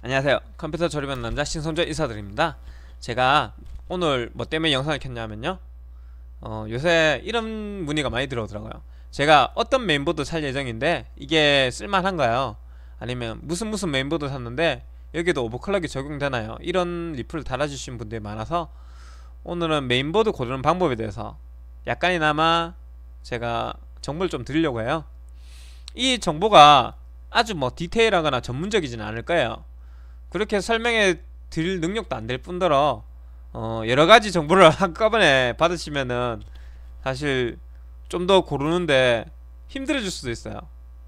안녕하세요 컴퓨터 조립하는 남자 신성재 이사드립니다 제가 오늘 뭐 때문에 영상을 켰냐면요 어, 요새 이런 문의가 많이 들어오더라고요 제가 어떤 메인보드 살 예정인데 이게 쓸만한가요 아니면 무슨 무슨 메인보드 샀는데 여기도 오버클럭이 적용되나요 이런 리플을 달아주신 분들이 많아서 오늘은 메인보드 고르는 방법에 대해서 약간이나마 제가 정보를 좀 드리려고 해요 이 정보가 아주 뭐 디테일하거나 전문적이진 않을 거예요. 그렇게 설명해 드릴 능력도 안 될 뿐더러 어 여러가지 정보를 한꺼번에 받으시면은 사실 좀 더 고르는데 힘들어질 수도 있어요.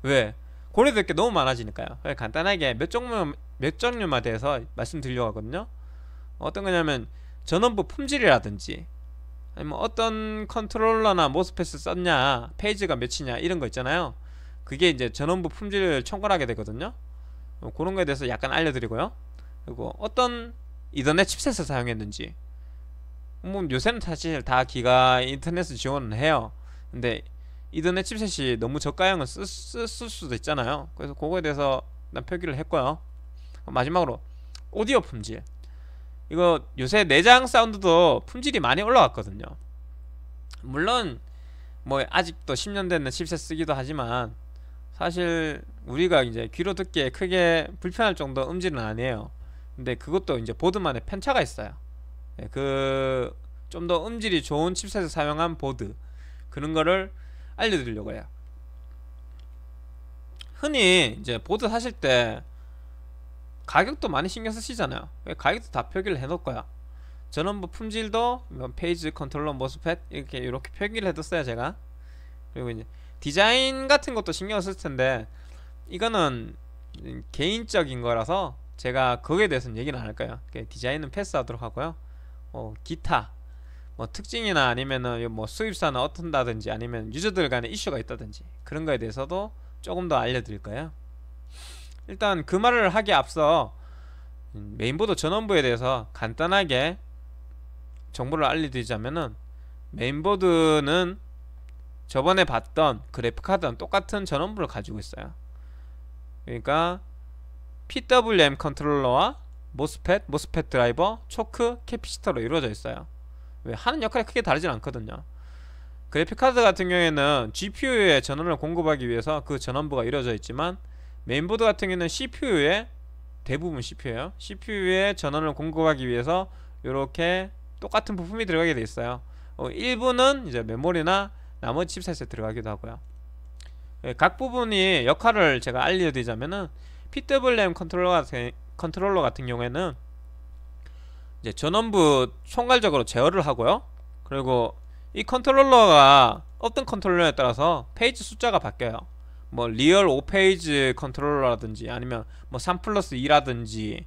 왜? 고려될 게 너무 많아지니까요. 간단하게 몇 종류 몇 종류만 대해서 말씀드리려고 하거든요. 어떤 거냐면 전원부 품질이라든지 아니면 어떤 컨트롤러나 모스패스 썼냐 페이지가 몇이냐 이런 거 있잖아요 그게 이제 전원부 품질을 청구 하게 되거든요 어, 그런 거에 대해서 약간 알려드리고요 그리고 어떤 이더넷 칩셋을 사용했는지 뭐 요새는 사실 다 기가 인터넷을 지원을 해요 근데 이더넷 칩셋이 너무 저가형을 쓰, 쓰, 쓸 수도 있잖아요 그래서 그거에 대해서 난 표기를 했고요 마지막으로 오디오 품질 이거 요새 내장 사운드도 품질이 많이 올라왔거든요 물론 뭐 아직도 10년 되는 칩셋 쓰기도 하지만 사실 우리가 이제 귀로 듣기에 크게 불편할 정도 음질은 아니에요 근데 그것도 이제 보드만의 편차가 있어요 예, 그좀 더 음질이 좋은 칩셋을 사용한 보드 그런 거를 알려드리려고 해요 흔히 이제 보드 사실 때 가격도 많이 신경 쓰시잖아요 왜 가격도 다 표기를 해놓을 거야 전원부 품질도 뭐 페이지 컨트롤러 모스펫 이렇게 이렇게 표기를 해뒀어요 제가 그리고 이제 디자인 같은 것도 신경 쓸 텐데 이거는 개인적인 거라서 제가 거기에 대해서는 얘기는 안 할까요 디자인은 패스하도록 하고요 어, 기타 뭐 특징이나 아니면은 뭐 수입사는 어떤다든지 아니면 유저들 간에 이슈가 있다든지 그런 거에 대해서도 조금 더 알려드릴 거예요 일단 그 말을 하기 앞서 메인보드 전원부에 대해서 간단하게 정보를 알려드리자면은 메인보드는 저번에 봤던 그래픽카드랑 똑같은 전원부를 가지고 있어요 그러니까 PWM 컨트롤러와 모스펫, 모스펫 드라이버, 초크, 캐피시터로 이루어져 있어요 왜 하는 역할이 크게 다르진 않거든요 그래픽카드 같은 경우에는 GPU에 전원을 공급하기 위해서 그 전원부가 이루어져 있지만 메인보드 같은 경우에는 CPU에 대부분 c p u 에요 CPU에 전원을 공급하기 위해서 이렇게 똑같은 부품이 들어가게 돼 있어요 어, 일부는 이제 메모리나 나머지 칩셋에 들어가기도 하고요 예, 각 부분이 역할을 제가 알려드리자면은 PWM 컨트롤러 같은, 컨트롤러 같은 경우에는 이제 전원부 총괄적으로 제어를 하고요 그리고 이 컨트롤러가 어떤 컨트롤러에 따라서 페이지 숫자가 바뀌어요 뭐 리얼 5페이지 컨트롤러라든지 아니면 뭐3 플러스 2라든지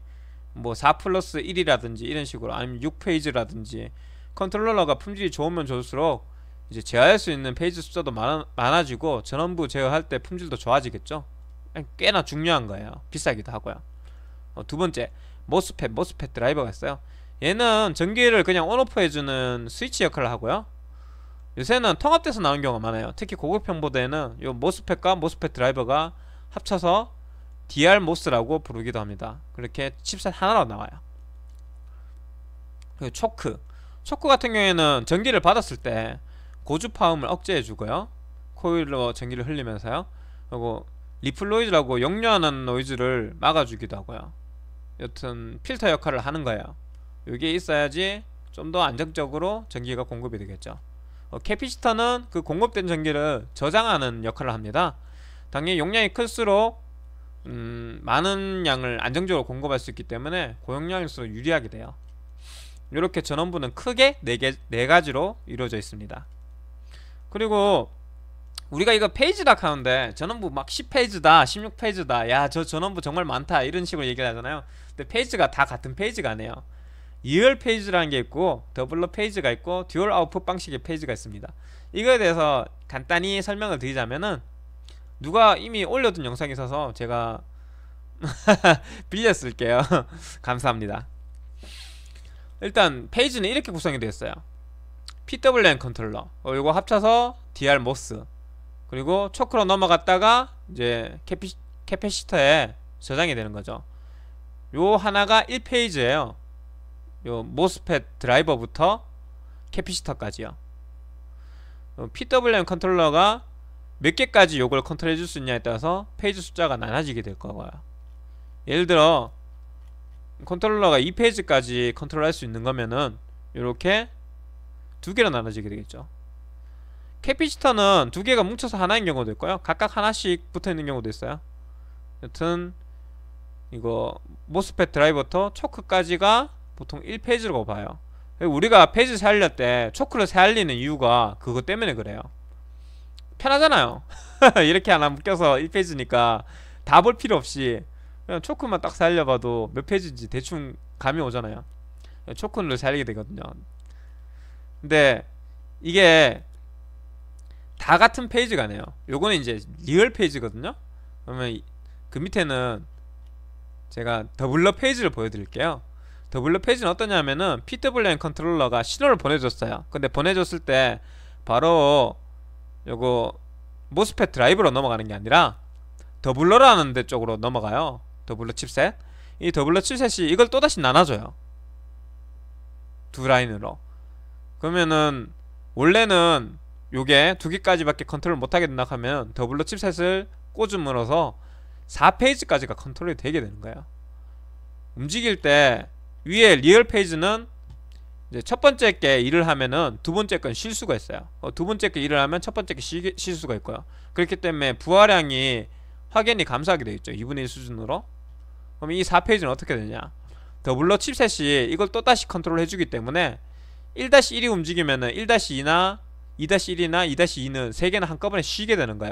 뭐4 플러스 1이라든지 이런 식으로 아니면 6페이지라든지 컨트롤러가 품질이 좋으면 좋을수록 이제 제어할 수 있는 페이지 숫자도 많아, 많아지고 전원부 제어할 때 품질도 좋아지겠죠 꽤나 중요한 거예요 비싸기도 하고요 어, 두 번째 모스펫모스펫 드라이버가 있어요 얘는 전기를 그냥 온오프 해주는 스위치 역할을 하고요 요새는 통합돼서 나오는 경우가 많아요 특히 고급형 보드에는 이 모스펫과 모스펫 드라이버가 합쳐서 DR 모스라고 부르기도 합니다 그렇게 칩셋 하나로 나와요 그리고 초크 초크 같은 경우에는 전기를 받았을 때 고주 파음을 억제해 주고요. 코일로 전기를 흘리면서요. 그리고 리플 로이즈라고 역류하는 노이즈를 막아주기도 하고요. 여튼 필터 역할을 하는 거예요. 이게 있어야지 좀 더 안정적으로 전기가 공급이 되겠죠. 어, 캐피시터는 그 공급된 전기를 저장하는 역할을 합니다. 당연히 용량이 클수록 음, 많은 양을 안정적으로 공급할 수 있기 때문에 고용량일수록 유리하게 돼요. 이렇게 전원부는 크게 4개, 4가지로 이루어져 있습니다. 그리고 우리가 이거 페이지락 하는데 전원부 막 10페이지다 16페이지다 야 저 전원부 정말 많다 이런 식으로 얘기를 하잖아요 근데 페이지가 다 같은 페이지가 아니에요 2열 페이지라는 게 있고 더블러 페이지가 있고 듀얼 아웃풋 방식의 페이지가 있습니다 이거에 대해서 간단히 설명을 드리자면은 누가 이미 올려둔 영상이 있어서 제가 빌려 쓸게요 감사합니다 일단 페이지는 이렇게 구성이 되어 있어요 PWM 컨트롤러 어, 이거 합쳐서 DR MOS 그리고 초크로 넘어갔다가 이제 캐피, 캐패시터에 저장이 되는 거죠 요 하나가 1페이지에요요 m 모스펫 드라이버부터 캐피시터까지요 어, PWM 컨트롤러가 몇 개까지 요걸 컨트롤해 줄 수 있냐에 따라서 페이지 숫자가 나눠지게 될 거고요 예를 들어 컨트롤러가 2페이지까지 컨트롤할 수 있는 거면은 이렇게 두 개로 나눠지게 되겠죠 캐피시터는 두 개가 뭉쳐서 하나인 경우도 있고요 각각 하나씩 붙어있는 경우도 있어요 여튼 이거 모스펫 드라이버터 초크까지가 보통 1페이지라고 봐요 우리가 페이지 살릴 때 초크를 살리는 이유가 그것 때문에 그래요 편하잖아요 이렇게 하나 묶여서 1페이지니까 다 볼 필요 없이 그냥 초크만 딱 살려봐도 몇 페이지인지 대충 감이 오잖아요 초크를 살리게 되거든요 근데 이게 다 같은 페이지가 아니에요 요거는 이제 리얼 페이지거든요 그러면 그 밑에는 제가 더블러 페이지를 보여드릴게요 더블러 페이지는 어떠냐면은 PWM 컨트롤러가 신호를 보내줬어요 근데 보내줬을 때 바로 요거 모스펫 드라이브로 넘어가는 게 아니라 더블러라는 데 쪽으로 넘어가요 더블러 칩셋 이 더블러 칩셋이 이걸 또다시 나눠줘요 두 라인으로 그러면은 원래는 요게 두 개까지밖에 컨트롤 못하게 된다 하면 더블로 칩셋을 꽂음으로서 4페이지까지가 컨트롤이 되게 되는 거예요 움직일 때 위에 리얼 페이지는 이제 첫 번째 게 일을 하면은 두 번째 건 실수가 있어요 어, 두 번째 게 일을 하면 첫 번째 게 시, 실수가 있고요 그렇기 때문에 부하량이 확연히 감소하게 되어 있죠 2분의 1 수준으로 그럼 이 4페이지는 어떻게 되냐 더블로 칩셋이 이걸 또다시 컨트롤 해주기 때문에 1-1이 움직이면은 1-2나 2-1이나 2-2는 3개는 한꺼번에 쉬게 되는 거야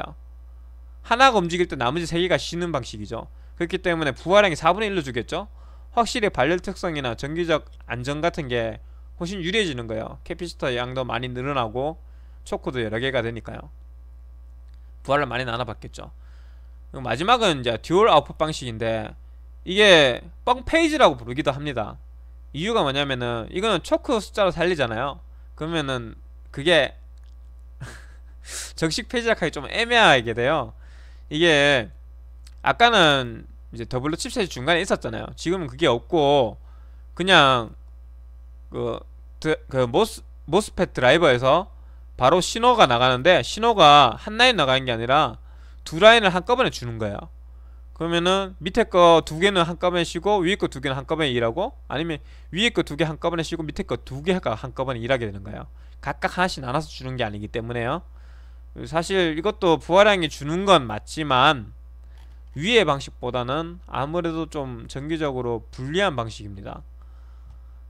하나가 움직일 때 나머지 3개가 쉬는 방식이죠 그렇기 때문에 부활량이 4분의 1로 주겠죠 확실히 발열 특성이나 전기적 안전 같은 게 훨씬 유리해지는 거예요 캐피시터 양도 많이 늘어나고 초코도 여러 개가 되니까요 부활를 많이 나눠봤겠죠 마지막은 이제 듀얼 아웃풋 방식인데 이게 뻥페이지라고 부르기도 합니다 이유가 뭐냐면은 이거는 초크 숫자로 살리잖아요 그러면은 그게 정식 폐지작하기 좀 애매하게 돼요 이게 아까는 이제 더블로 칩셋이 중간에 있었잖아요 지금은 그게 없고 그냥 그, 그 모스, 모스펫 드라이버에서 바로 신호가 나가는데 신호가 한 라인 나가는 게 아니라 두 라인을 한꺼번에 주는 거예요 그러면은 밑에 거 두 개는 한꺼번에 쉬고 위에 거 두 개는 한꺼번에 일하고 아니면 위에 거 두 개 한꺼번에 쉬고 밑에 거 두 개가 한꺼번에 일하게 되는 거예요 각각 하나씩 나눠서 주는 게 아니기 때문에요 사실 이것도 부활량이 주는 건 맞지만 위의 방식보다는 아무래도 좀 정기적으로 불리한 방식입니다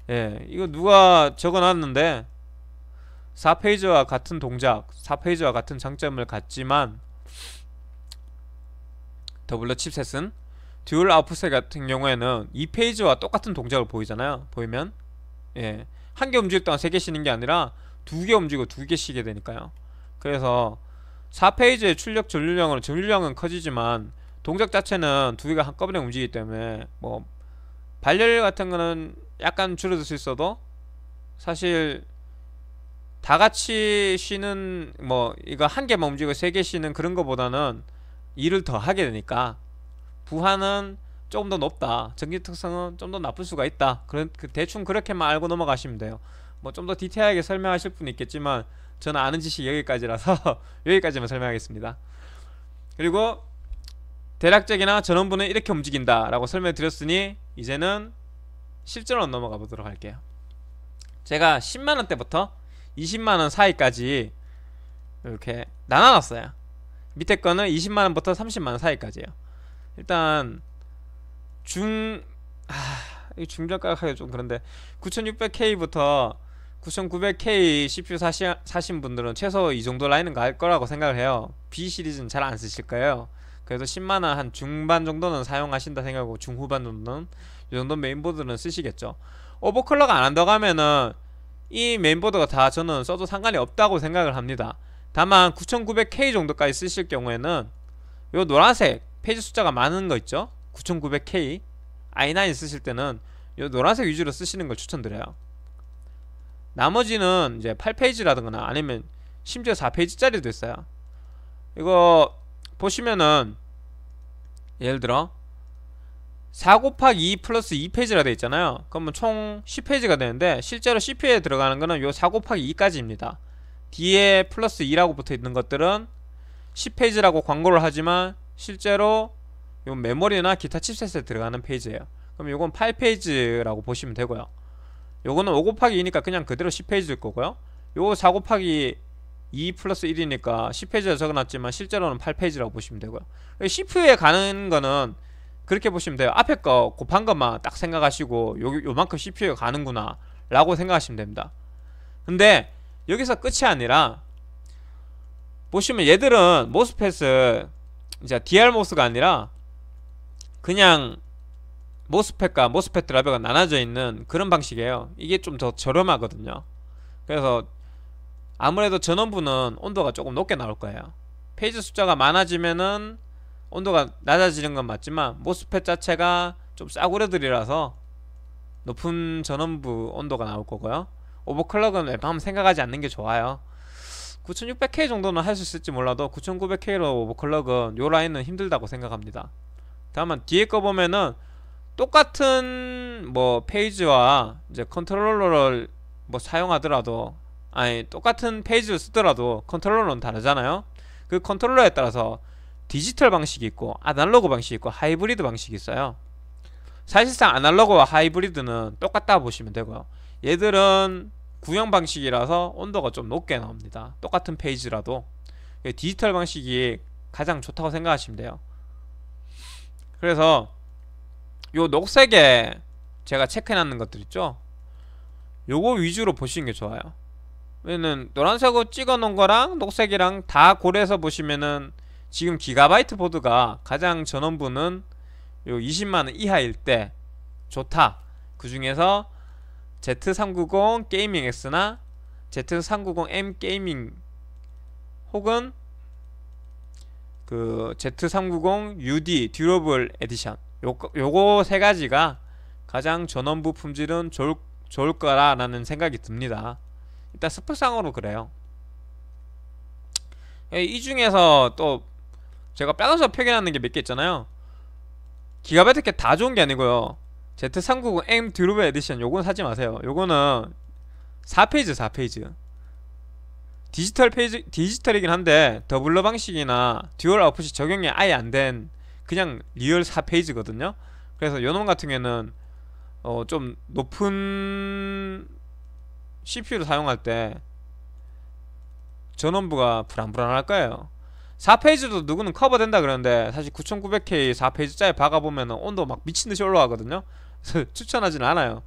예, 이거 누가 적어놨는데 4페이지와 같은 동작 4페이지와 같은 장점을 갖지만 더블러 칩셋은 듀얼 아웃풋 셋 같은 경우에는 이 페이지와 똑같은 동작을 보이잖아요 보이면 예한 개움직일 동안 세 개 쉬는 게 아니라 두 개 움직이고 두 개 쉬게 되니까요 그래서 4페이지의 출력 전류량은 전류량은 커지지만 동작 자체는 두 개가 한꺼번에 움직이기 때문에 뭐 발열 같은 거는 약간 줄어들 수 있어도 사실 다 같이 쉬는 뭐 이거 한 개만 움직이고 세 개 쉬는 그런 거보다는 일을 더 하게 되니까 부하는 조금 더 높다 전기 특성은 좀 더 나쁠 수가 있다 그런 그 대충 그렇게만 알고 넘어가시면 돼요 뭐 좀 더 디테일하게 설명하실 분이 있겠지만 저는 아는 지식 여기까지라서 여기까지만 설명하겠습니다 그리고 대략적이나 전원부는 이렇게 움직인다 라고 설명 드렸으니 이제는 실제로 넘어가 보도록 할게요 제가 10만원대부터 20만원 사이까지 이렇게 나눠놨어요 밑에 거는 20만원부터 30만원 사이까지예요 일단 중... 아... 중저가 하기가 좀 그런데 9600K부터 9900K CPU 사시, 사신 분들은 최소 이 정도 라인은 갈 거라고 생각을 해요 B 시리즈는 잘 안 쓰실 거예요 그래도 10만원 한 중반 정도는 사용하신다 생각하고 중후반 정도는 이 정도 메인보드는 쓰시겠죠 오버클럭 안 한다고 하면은 이 메인보드가 다 저는 써도 상관이 없다고 생각을 합니다 다만 9900K 정도까지 쓰실 경우에는 요 노란색 페이지 숫자가 많은 거 있죠? 9900K i9 쓰실 때는 요 노란색 위주로 쓰시는 걸 추천드려요 나머지는 이제 8페이지라든가 아니면 심지어 4페이지짜리도 있어요 이거 보시면은 예를 들어 4 곱하기 2 플러스 2페이지라 되어 있잖아요 그러면 총 10페이지가 되는데 실제로 CPU에 들어가는 거는 요4 곱하기 2까지입니다 뒤에 플러스 2라고 붙어 있는 것들은 10페이지라고 광고를 하지만 실제로 요 메모리나 기타 칩셋에 들어가는 페이지예요 그럼 이건 8페이지라고 보시면 되고요 요거는 5 곱하기 이니까 그냥 그대로 10페이지일 거고요 요4 곱하기 2 플러스 1이니까 10페이지에 적어놨지만 실제로는 8페이지라고 보시면 되고요 그 CPU에 가는 거는 그렇게 보시면 돼요 앞에 거 곱한 것만 딱 생각하시고 요, 요만큼 CPU에 가는구나 라고 생각하시면 됩니다 근데 여기서 끝이 아니라 보시면 얘들은 모스펫을 이제 DR 모스가 아니라 그냥 모스펫과 모스펫 드라이버가 나눠져 있는 그런 방식이에요 이게 좀 더 저렴하거든요 그래서 아무래도 전원부는 온도가 조금 높게 나올 거예요 페이지 숫자가 많아지면은 온도가 낮아지는 건 맞지만 모스펫 자체가 좀 싸구려들이라서 높은 전원부 온도가 나올 거고요 오버클럭은 웬만하면 생각하지 않는 게 좋아요 9600K 정도는 할 수 있을지 몰라도 9900K로 오버클럭은 요 라인은 힘들다고 생각합니다 다만 뒤에 거 보면은 똑같은 뭐 페이지와 이제 컨트롤러를 뭐 사용하더라도 아니 똑같은 페이지를 쓰더라도 컨트롤러는 다르잖아요 그 컨트롤러에 따라서 디지털 방식이 있고 아날로그 방식이 있고 하이브리드 방식이 있어요 사실상 아날로그와 하이브리드는 똑같다 보시면 되고요 얘들은 구형 방식이라서 온도가 좀 높게 나옵니다 똑같은 페이지라도 디지털 방식이 가장 좋다고 생각하시면 돼요 그래서 요 녹색에 제가 체크해놨는 것들 있죠 요거 위주로 보시는 게 좋아요 왜냐면 노란색으로 찍어놓은 거랑 녹색이랑 다 고려해서 보시면은 지금 기가바이트 보드가 가장 전원부는 요 20만원 이하일 때 좋다 그 중에서 Z390 게이밍 X나 Z390M 게이밍 혹은 그 Z390 UD 듀러블 에디션 요, 거세 가지가 가장 전원부 품질은 좋을, 좋을 거라라는 생각이 듭니다 일단 스펙상으로 그래요 예, 이 중에서 또 제가 빨간색 표기하는 게 몇 개 있잖아요 기가바이트 게 다 좋은 게 아니고요 Z390M 드롭브 에디션 요건 사지 마세요 요거는 4페이지 4페이지 디지털 페이지 디지털이긴 한데 더블러 방식이나 듀얼 아웃풋이 적용이 아예 안 된 그냥 리얼 4페이지거든요 그래서 요놈 같은 경우에는 어, 좀 높은 CPU를 사용할 때 전원부가 불안불안할 거예요 4페이지도 누구는 커버된다 그러는데 사실 9900K 4페이지짜리 박아보면 온도 막 미친듯이 올라가거든요 추천하진 않아요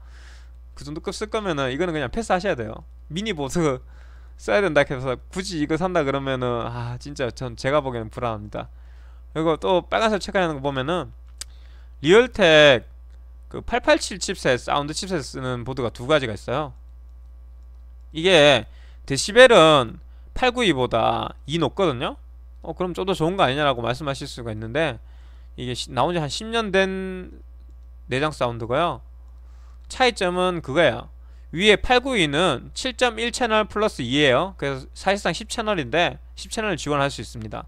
그 정도 급쓸 거면은 이거는 그냥 패스하셔야 돼요 미니 보드 써야 된다 해서 굳이 이거 산다 그러면은 아 진짜 전 제가 보기에는 불안합니다 그리고 또 빨간색 체크하는 거 보면은 리얼텍 그 887 칩셋 사운드 칩셋 쓰는 보드가 두 가지가 있어요 이게 데시벨은 892보다 2 높거든요 어 그럼 좀 더 좋은 거 아니냐라고 말씀하실 수가 있는데 이게 시, 나온 지 한 10년 된 내장 사운드고요 차이점은 그거예요 위에 892는 7.1 채널 플러스 2에요 그래서 사실상 10채널인데 10채널을 지원할 수 있습니다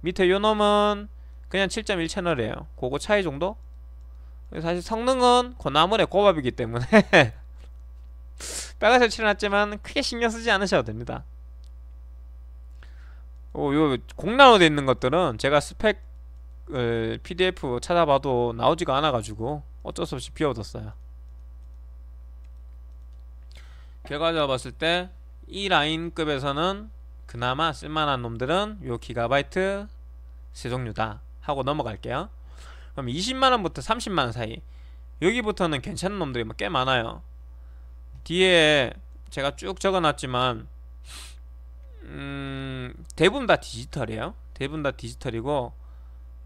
밑에 요놈은 그냥 7.1 채널이에요 그거 차이 정도? 사실 성능은 고나물의 고밥이기 때문에 빨간색 칠해놨지만 크게 신경쓰지 않으셔도 됩니다 오, 요 공나로 돼 있는 것들은 제가 스펙을 PDF 찾아봐도 나오지가 않아가지고 어쩔 수 없이 비워뒀어요 결과적으로 봤을 때 이 라인급에서는 그나마 쓸만한 놈들은 요 기가바이트 세 종류다 하고 넘어갈게요 그럼 20만원부터 30만원 사이 여기부터는 괜찮은 놈들이 뭐 꽤 많아요 뒤에 제가 쭉 적어놨지만 음, 대부분 다 디지털이에요 대부분 다 디지털이고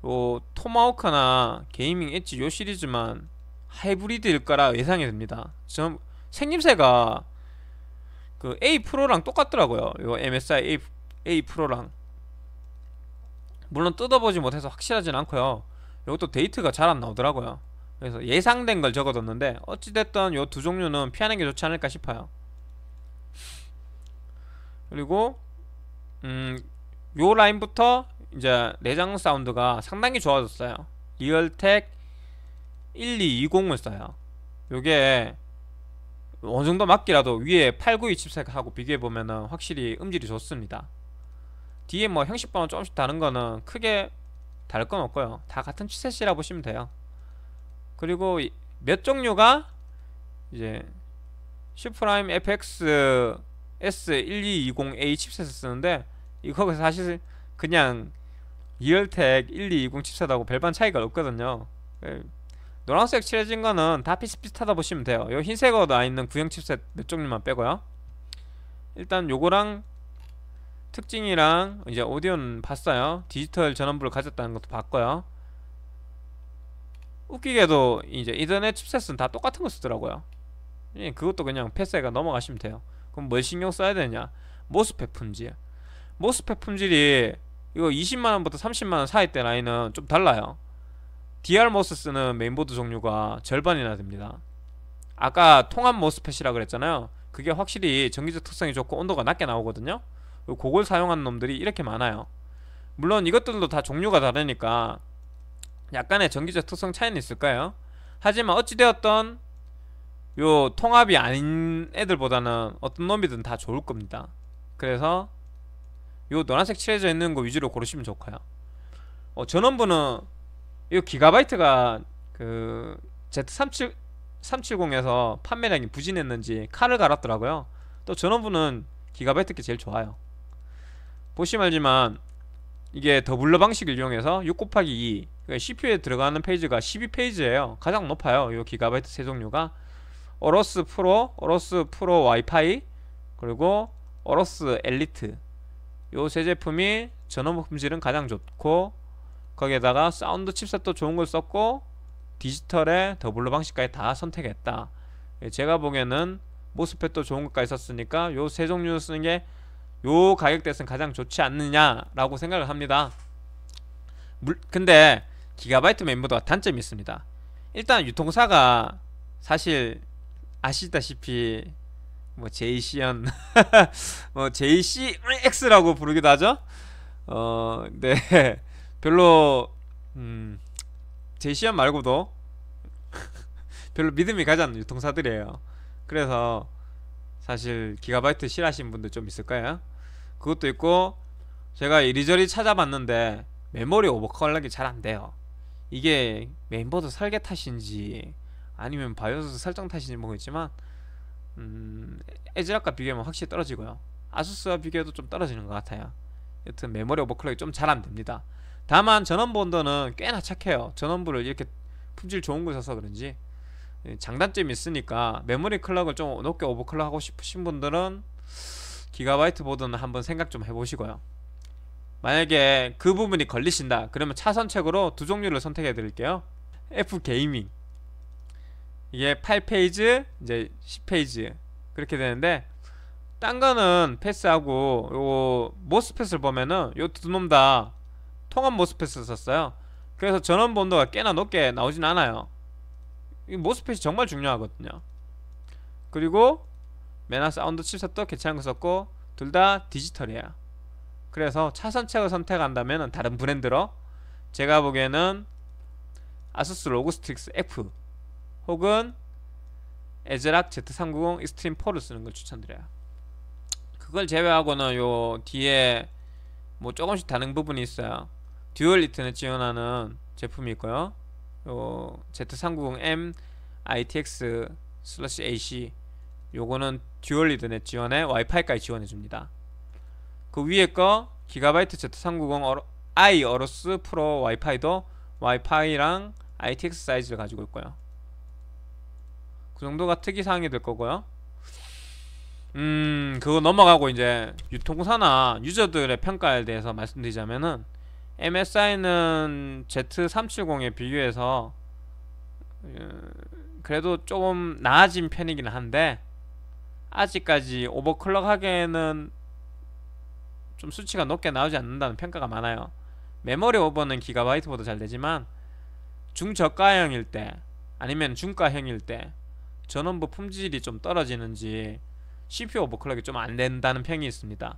요 토마호크나 게이밍 엣지 요 시리즈만 하이브리드일 거라 예상이 됩니다. 좀 생김새가 그 A 프로랑 똑같더라고요. 요 MSI A, A 프로랑 물론 뜯어보지 못해서 확실하진 않고요. 이것도 데이트가 잘 안 나오더라고요. 그래서 예상된 걸 적어뒀는데 어찌됐든 요 두 종류는 피하는 게 좋지 않을까 싶어요. 그리고 음, 요 라인부터 이제 내장 사운드가 상당히 좋아졌어요 리얼텍 1220을 써요 요게 어느 정도 맞기라도 위에 892 칩셋하고 비교해보면은 확실히 음질이 좋습니다 뒤에 뭐 형식번호 조금씩 다른 거는 크게 다를 건 없고요 다 같은 칩셋이라 보시면 돼요 그리고 몇 종류가 이제 슈프라임 FX S1220A 칩셋을 쓰는데 이거 사실 그냥 리얼텍 1220 칩셋하고 별반 차이가 없거든요 예. 노란색 칠해진 거는 다 비슷비슷하다 보시면 돼요 요 흰색으로 나있는 구형 칩셋 몇 종류만 빼고요 일단 요거랑 특징이랑 이제 오디오는 봤어요 디지털 전원부를 가졌다는 것도 봤고요 웃기게도 이제 이더넷 칩셋은 다 똑같은 거 쓰더라고요 예, 그것도 그냥 패스해가 넘어가시면 돼요 그럼 뭘 신경 써야 되냐 모스펫 품질 모스펫 품질이 이거 20만원부터 30만원 사이 때 라인은 좀 달라요 DR 모스쓰는 메인보드 종류가 절반이나 됩니다 아까 통합 모스펫이라 그랬잖아요 그게 확실히 전기적 특성이 좋고 온도가 낮게 나오거든요 그걸 사용하는 놈들이 이렇게 많아요 물론 이것들도 다 종류가 다르니까 약간의 전기적 특성 차이는 있을까요? 하지만 어찌되었던 요 통합이 아닌 애들보다는 어떤 놈이든 다 좋을 겁니다 그래서 요 노란색 칠해져 있는 거 위주로 고르시면 좋고요 어, 전원부는 이 기가바이트가 그 Z37 370에서 판매량이 부진했는지 칼을 갈았더라고요 또 전원부는 기가바이트 게 제일 좋아요 보시면 알지만 이게 더블러 방식을 이용해서 6 곱하기 2까 그러니까 CPU에 들어가는 페이지가 12페이지예요 가장 높아요 이 기가바이트 세 종류가 어러스 프로, 어러스 프로 와이파이 그리고 어러스 엘리트 요세 제품이 전원 품질은 가장 좋고 거기에다가 사운드 칩셋도 좋은 걸 썼고 디지털의 더블로 방식까지 다 선택했다 예, 제가 보기에는 모스펫도 좋은 것까지 썼으니까 요 세 종류 쓰는 게 요 가격대에서는 가장 좋지 않느냐라고 생각을 합니다 근데 기가바이트 멤버드가 단점이 있습니다 일단 유통사가 사실 아시다시피 뭐 제이시언 뭐 JCX라고 부르기도 하죠. 어, 네. 별로 음 제시언 말고도 별로 믿음이 가지 않는 유통사들이에요. 그래서 사실 기가바이트 싫어하시는 분들 좀 있을 까요 그것도 있고 제가 이리저리 찾아봤는데 메모리 오버컬럭이잘 안 돼요. 이게 메인보드 설계 탓인지 아니면 바이오스 설정 탓인지 모르겠지만 음, 에즈락과 비교하면 확실히 떨어지고요 아수스와 비교해도 좀 떨어지는 것 같아요 여튼 메모리 오버클럭이 좀 잘 안됩니다 다만 전원본온는 꽤나 착해요 전원부를 이렇게 품질 좋은 걸 사서 그런지 예, 장단점이 있으니까 메모리 클럭을 좀 높게 오버클럭 하고 싶으신 분들은 기가바이트 보드는 한번 생각 좀 해보시고요 만약에 그 부분이 걸리신다 그러면 차선책으로 두 종류를 선택해 드릴게요 F 게이밍 이게 8페이지 이제 10페이지 그렇게 되는데 딴 거는 패스하고 요거 모스펫을 보면은 요 두 놈 다 통합 모스펫을 썼어요 그래서 전원 본도가 꽤나 높게 나오진 않아요 이 모스펫이 정말 중요하거든요 그리고 메나 사운드 칩셋도 괜찮은 거 썼고 둘 다 디지털이에요 그래서 차선책을 선택한다면 다른 브랜드로 제가 보기에는 아수스 로고스틱스 F 혹은 에즈락 Z390 익스트림 4를 쓰는 걸 추천드려요. 그걸 제외하고는 요 뒤에 뭐 조금씩 다른 부분이 있어요. 듀얼 리터넷 지원하는 제품이 있고요. 요 Z390M ITX 슬러시 AC 요거는 듀얼 리터넷 지원에 와이파이까지 지원해 줍니다. 그 위에 거 기가바이트 Z390 어로, i 어로스 프로 와이파이도 와이파이랑 ITX 사이즈를 가지고 있고요. 그 정도가 특이사항이 될 거고요 음 그거 넘어가고 이제 유통사나 유저들의 평가에 대해서 말씀드리자면은 MSI는 Z370에 비교해서 음, 그래도 조금 나아진 편이긴 한데 아직까지 오버클럭하기에는 좀 수치가 높게 나오지 않는다는 평가가 많아요 메모리 오버는 기가바이트보다 잘 되지만 중저가형일 때 아니면 중가형일 때 전원부 품질이 좀 떨어지는지 CPU 오버클럭이 좀 안 된다는 평이 있습니다.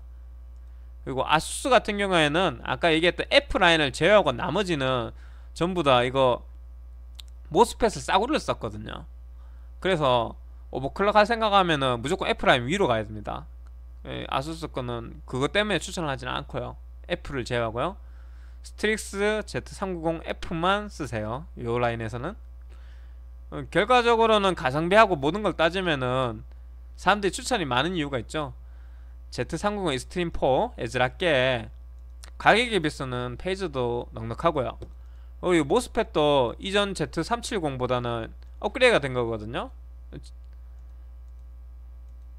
그리고 아수스 같은 경우에는 아까 얘기했던 F 라인을 제외하고 나머지는 전부 다 이거 모스펫을 싸구려 썼거든요. 그래서 오버클럭 어, 할 생각하면은 무조건 F 라인 위로 가야 됩니다. 예, 아수스 거는 그것 때문에 추천을 하지는 않고요. F를 제외하고요. 스트릭스 Z390F만 쓰세요. 요 라인에서는 어, 결과적으로는 가성비하고 모든 걸 따지면은 사람들이 추천이 많은 이유가 있죠 Z390 익스트림 4애즈라께 가격에 비해서는 페이지도 넉넉하고요 그리고 모스펫도 이전 Z370보다는 업그레이드가 된 거거든요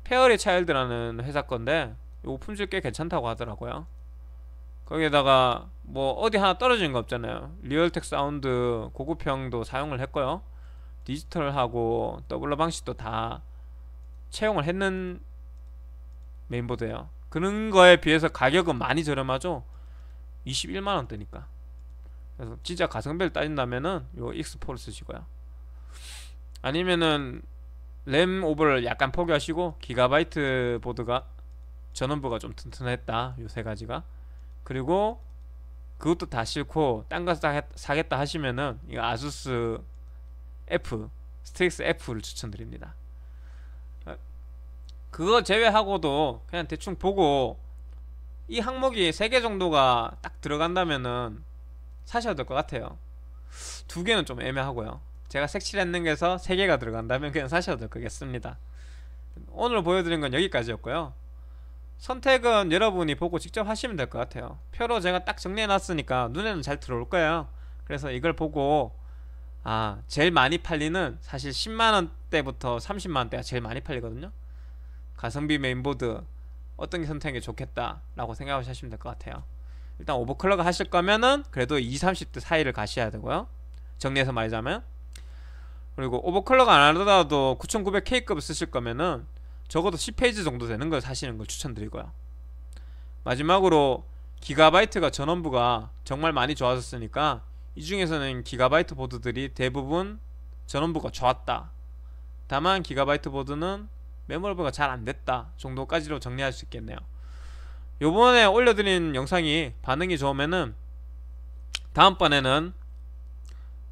페어리 차일드라는 회사 건데 요 품질 꽤 괜찮다고 하더라고요 거기에다가 뭐 어디 하나 떨어진 거 없잖아요 리얼텍 사운드 고급형도 사용을 했고요 디지털하고 더블러 방식도 다 채용을 했는 메인보드에요 그런 거에 비해서 가격은 많이 저렴하죠 21만원대니까 그래서 진짜 가성비를 따진다면은 요 익스포를 쓰시고요 아니면은 램 오버를 약간 포기하시고 기가바이트 보드가 전원부가 좀 튼튼했다 요 세 가지가 그리고 그것도 다 싫고 딴 거 사겠다 하시면은 이 아수스 F 스트릭스 F를 추천드립니다 그거 제외하고도 그냥 대충 보고 이 항목이 3개 정도가 딱 들어간다면은 사셔야 될것 같아요 두 개는 좀 애매하고요 제가 색칠했는 게서 3개가 들어간다면 그냥 사셔야 될것 같습니다 오늘 보여드린 건 여기까지였고요 선택은 여러분이 보고 직접 하시면 될 것 같아요 표로 제가 딱 정리해놨으니까 눈에는 잘 들어올 거예요 그래서 이걸 보고 아 제일 많이 팔리는 사실 10만원대부터 30만원대가 제일 많이 팔리거든요 가성비 메인보드 어떤 게 선택하는 게 좋겠다 라고 생각하시면 될 것 같아요 일단 오버클럭 을 하실 거면은 그래도 2, 30대 사이를 가셔야 되고요 정리해서 말하자면 그리고 오버클럭 안 하더라도 9900K급 쓰실 거면은 적어도 10페이지 정도 되는 걸 사시는 걸 추천드리고요 마지막으로 기가바이트가 전원부가 정말 많이 좋아졌으니까 이 중에서는 기가바이트 보드들이 대부분 전원부가 좋았다. 다만 기가바이트 보드는 메모리부가 잘 안됐다 정도까지로 정리할 수 있겠네요. 요번에 올려드린 영상이 반응이 좋으면은 다음번에는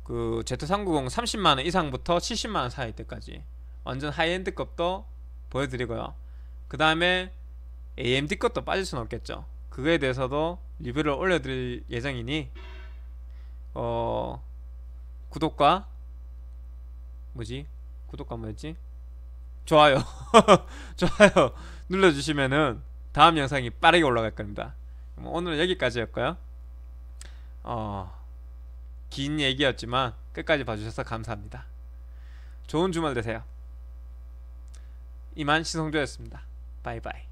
그 Z390 30만원 이상부터 70만원 사이 때까지 완전 하이엔드 값도 보여드리고요 그 다음에 AMD 것도 빠질 순 없겠죠 그거에 대해서도 리뷰를 올려드릴 예정이니 어 구독과 뭐지? 구독과 뭐였지? 좋아요 좋아요 눌러주시면은 다음 영상이 빠르게 올라갈 겁니다 오늘은 여기까지였고요 어, 긴 얘기였지만 끝까지 봐주셔서 감사합니다 좋은 주말 되세요 이만 시성조였습니다 바이바이